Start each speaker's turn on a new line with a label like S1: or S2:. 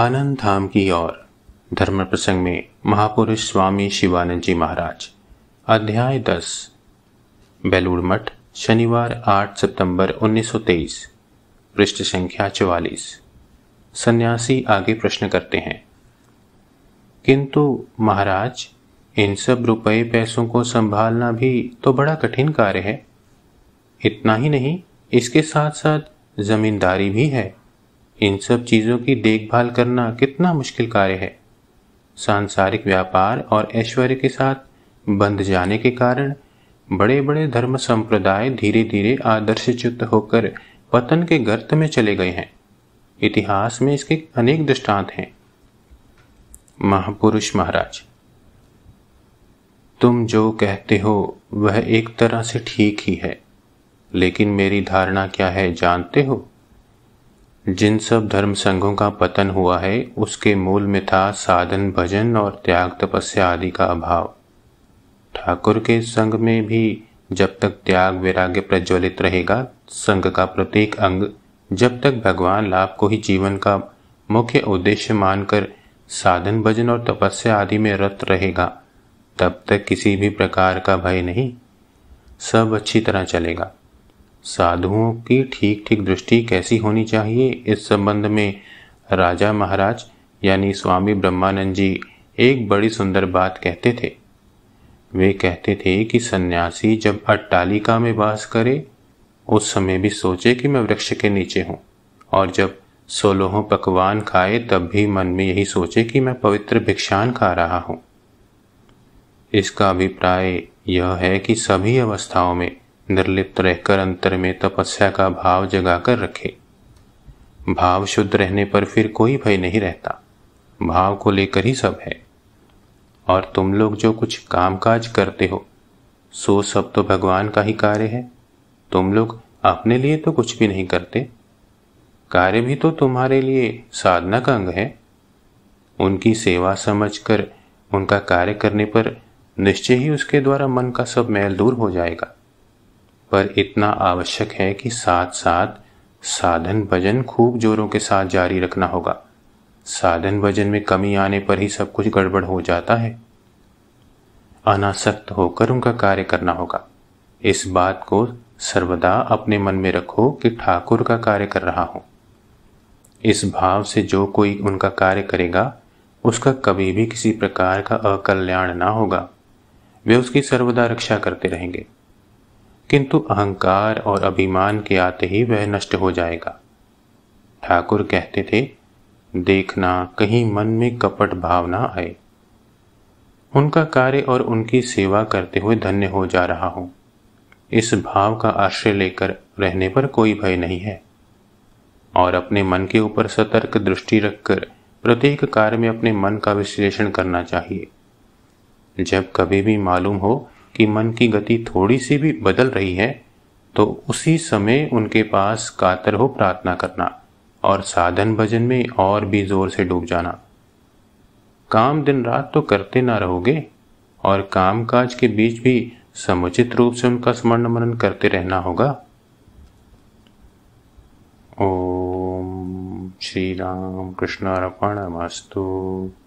S1: आनंद धाम की ओर धर्म प्रसंग में महापुरुष स्वामी शिवानंद जी महाराज अध्याय दस बेलूर मठ शनिवार 8 सितंबर 1923 पृष्ठ संख्या चवालीस सन्यासी आगे प्रश्न करते हैं किंतु महाराज इन सब रुपए पैसों को संभालना भी तो बड़ा कठिन कार्य है इतना ही नहीं इसके साथ साथ जमींदारी भी है इन सब चीज़ों की देखभाल करना कितना मुश्किल कार्य है सांसारिक व्यापार और ऐश्वर्य के साथ बंध जाने के कारण बड़े बड़े धर्म संप्रदाय धीरे धीरे आदर्शच्युत होकर पतन के गर्त में चले गए हैं इतिहास में इसके अनेक दृष्टांत हैं महापुरुष महाराज तुम जो कहते हो वह एक तरह से ठीक ही है लेकिन मेरी धारणा क्या है जानते हो जिन सब धर्म संघों का पतन हुआ है उसके मूल में था साधन भजन और त्याग तपस्या आदि का अभाव ठाकुर के संघ में भी जब तक त्याग वैराग्य प्रज्वलित रहेगा संघ का प्रत्येक अंग जब तक भगवान लाभ को ही जीवन का मुख्य उद्देश्य मानकर साधन भजन और तपस्या आदि में रत रहेगा तब तक किसी भी प्रकार का भय नहीं सब अच्छी तरह चलेगा साधुओं की ठीक ठीक दृष्टि कैसी होनी चाहिए इस संबंध में राजा महाराज यानी स्वामी ब्रह्मानंद जी एक बड़ी सुंदर बात कहते थे वे कहते थे कि सन्यासी जब अट्टालिका में वास करे उस समय भी सोचे कि मैं वृक्ष के नीचे हूँ और जब सोलोहों पकवान खाए तब भी मन में यही सोचे कि मैं पवित्र भिक्षान खा रहा हूँ इसका अभिप्राय यह है कि सभी अवस्थाओं में निर्लिप्त रहकर अंतर में तपस्या का भाव जगाकर रखे भाव शुद्ध रहने पर फिर कोई भय नहीं रहता भाव को लेकर ही सब है और तुम लोग जो कुछ कामकाज करते हो सो सब तो भगवान का ही कार्य है तुम लोग अपने लिए तो कुछ भी नहीं करते कार्य भी तो तुम्हारे लिए साधना का अंग है उनकी सेवा समझकर उनका कार्य करने पर निश्चय ही उसके द्वारा मन का सब मैल दूर हो जाएगा पर इतना आवश्यक है कि साथ साथ साधन भजन खूब जोरों के साथ जारी रखना होगा साधन भजन में कमी आने पर ही सब कुछ गड़बड़ हो जाता है अनासक्त होकर उनका कार्य करना होगा इस बात को सर्वदा अपने मन में रखो कि ठाकुर का कार्य कर रहा हूं इस भाव से जो कोई उनका कार्य करेगा उसका कभी भी किसी प्रकार का अकल्याण ना होगा वे उसकी सर्वदा रक्षा करते रहेंगे किंतु अहंकार और अभिमान के आते ही वह नष्ट हो जाएगा ठाकुर कहते थे देखना कहीं मन में कपट भावना आए उनका कार्य और उनकी सेवा करते हुए धन्य हो जा रहा हूं इस भाव का आश्रय लेकर रहने पर कोई भय नहीं है और अपने मन के ऊपर सतर्क दृष्टि रखकर प्रत्येक कार्य में अपने मन का विश्लेषण करना चाहिए जब कभी भी मालूम हो कि मन की गति थोड़ी सी भी बदल रही है तो उसी समय उनके पास कातर हो प्रार्थना करना और साधन भजन में और भी जोर से डूब जाना काम दिन रात तो करते ना रहोगे और काम काज के बीच भी समुचित रूप से उनका स्मरण मनन करते रहना होगा ओम श्री राम कृष्ण अर्पण मस्तु